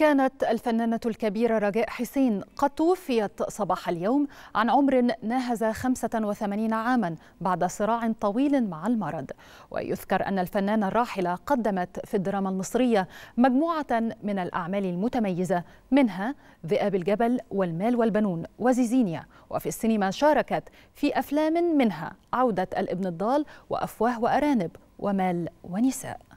كانت الفنانة الكبيرة رجاء حسين قد توفيت صباح اليوم عن عمر ناهز 85 عاما بعد صراع طويل مع المرض ويذكر أن الفنانة الراحلة قدمت في الدراما المصرية مجموعة من الأعمال المتميزة منها ذئاب الجبل والمال والبنون وزيزينيا وفي السينما شاركت في أفلام منها عودة الابن الضال وأفواه وأرانب ومال ونساء